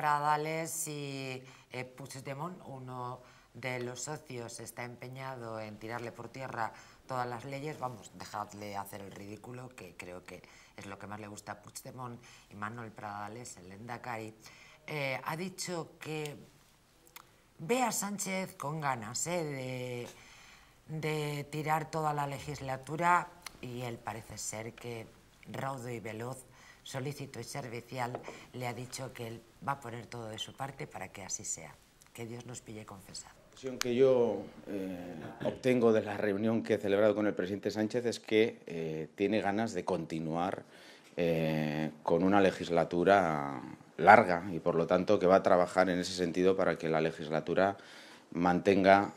Pradales y eh, Puigdemont, uno de los socios, está empeñado en tirarle por tierra todas las leyes. Vamos, dejadle hacer el ridículo, que creo que es lo que más le gusta a Puigdemont y Manuel Pradales, el Endacari. Eh, ha dicho que ve a Sánchez con ganas eh, de, de tirar toda la legislatura y él parece ser que raudo y veloz solícito y servicial, le ha dicho que él va a poner todo de su parte para que así sea. Que Dios nos pille confesado. La conclusión que yo eh, obtengo de la reunión que he celebrado con el presidente Sánchez es que eh, tiene ganas de continuar eh, con una legislatura larga y por lo tanto que va a trabajar en ese sentido para que la legislatura mantenga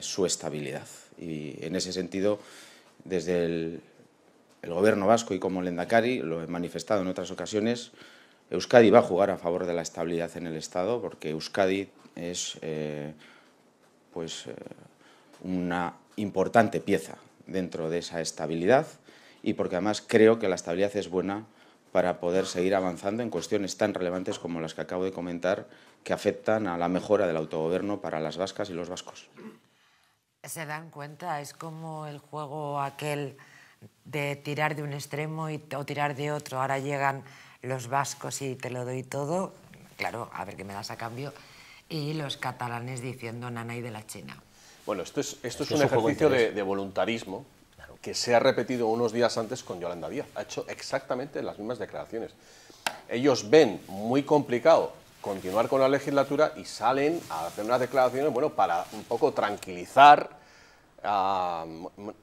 su estabilidad. Y en ese sentido, desde el el Gobierno vasco y como Lendakari, lo he manifestado en otras ocasiones, Euskadi va a jugar a favor de la estabilidad en el Estado porque Euskadi es eh, pues, eh, una importante pieza dentro de esa estabilidad y porque además creo que la estabilidad es buena para poder seguir avanzando en cuestiones tan relevantes como las que acabo de comentar que afectan a la mejora del autogobierno para las vascas y los vascos. ¿Se dan cuenta? Es como el juego aquel de tirar de un extremo y, o tirar de otro. Ahora llegan los vascos y te lo doy todo, claro, a ver qué me das a cambio, y los catalanes diciendo nanay de la China. Bueno, esto es, esto es, un, ejercicio de, voluntarismo que se ha repetido unos días antes con Yolanda Díaz. Ha hecho exactamente las mismas declaraciones. Ellos ven muy complicado continuar con la legislatura y salen a hacer unas declaraciones, bueno, para un poco tranquilizar a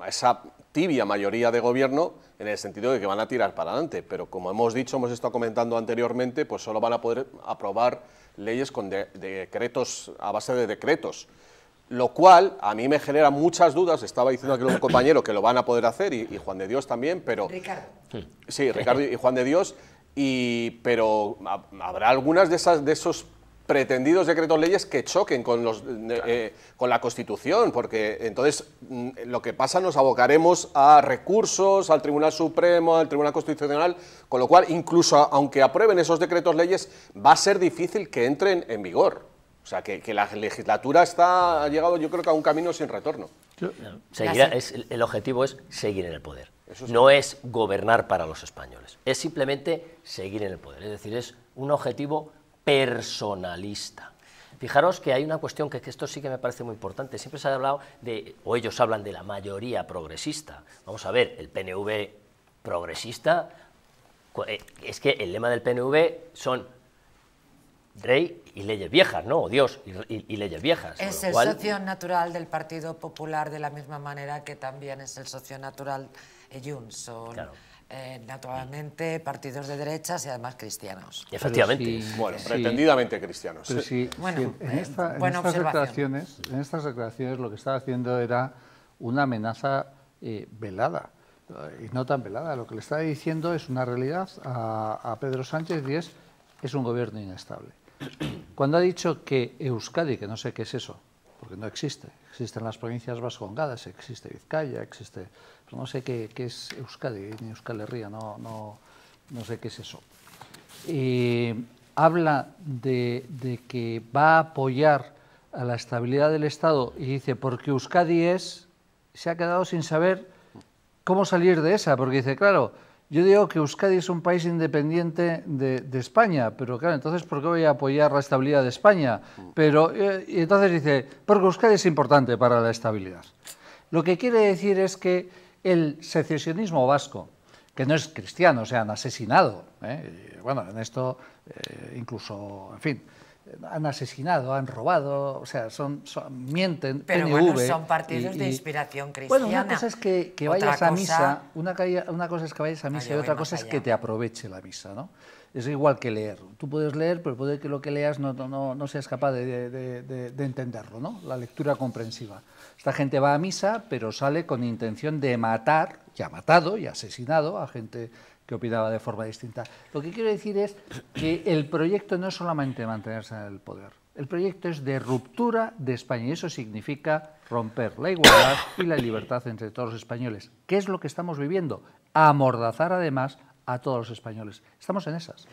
esa tibia mayoría de gobierno en el sentido de que van a tirar para adelante, pero como hemos dicho, hemos estado comentando anteriormente, pues solo van a poder aprobar leyes con decretos, a base de decretos, lo cual a mí me genera muchas dudas, estaba diciendo aquí un compañero que lo van a poder hacer y, Juan de Dios también, pero... Ricardo. Sí, Ricardo y Juan de Dios, y, pero habrá algunas de, esas, de esos pretendidos decretos leyes que choquen con, los, eh, eh, con la Constitución, porque entonces mm, lo que pasa nos abocaremos a recursos, al Tribunal Supremo, al Tribunal Constitucional, con lo cual incluso aunque aprueben esos decretos leyes, va a ser difícil que entren en vigor. O sea, que, la legislatura está, ha llegado yo creo que a un camino sin retorno. el objetivo es seguir en el poder. No es gobernar para los españoles, es simplemente seguir en el poder. Es decir, es un objetivo personalista. Fijaros que hay una cuestión que, esto sí que me parece muy importante. Siempre se ha hablado de, o ellos hablan de la mayoría progresista. Vamos a ver, el PNV progresista, eh, es que el lema del PNV son Rey y leyes viejas, ¿no? O Dios y, leyes viejas. Es el socio natural del Partido Popular de la misma manera que también es el socio natural de Junts. Son, eh, naturalmente partidos de derechas y además cristianos. Efectivamente. bueno, pretendidamente cristianos. bueno, en, estas declaraciones, lo que estaba haciendo era una amenaza eh, velada y no tan velada. Lo que le estaba diciendo es una realidad a, a Pedro Sánchez y es, es un gobierno inestable. Cuando ha dicho que Euskadi, que no sé qué es eso, porque no existe, existen las provincias vascongadas, existe Vizcaya, existe, pero pues no sé qué, es Euskadi, ni Euskal Herria, no, no, no sé qué es eso. habla de, de, que va a apoyar a la estabilidad del Estado y dice, porque Euskadi es, se ha quedado sin saber cómo salir de esa, porque dice, claro, yo digo que Euskadi es un país independiente de, España, pero claro, entonces ¿por qué voy a apoyar la estabilidad de España? Pero eh, y entonces dice, porque Euskadi es importante para la estabilidad. Lo que quiere decir es que el secesionismo vasco, que no es cristiano, se han asesinado, eh, bueno, en esto eh, incluso, en fin, han asesinado, han robado, o sea, son, mienten. Pero bueno, son partidos de inspiración cristiana. Bueno, una cosa es que, que vayas a misa, una, cosa es que vayas a misa y otra cosa es que te aproveche la misa, ¿no? Es igual que leer. Tú puedes leer, pero puede que lo que leas no, no, no seas capaz de, entenderlo, ¿no? La lectura comprensiva. Esta gente va a misa, pero sale con intención de matar, ya matado y asesinado a gente que opinaba de forma distinta. Lo que quiero decir es que el proyecto no es solamente mantenerse en el poder. El proyecto es de ruptura de España y eso significa romper la igualdad y la libertad entre todos los españoles. ¿Qué es lo que estamos viviendo? Amordazar además a todos los españoles. Estamos en esas.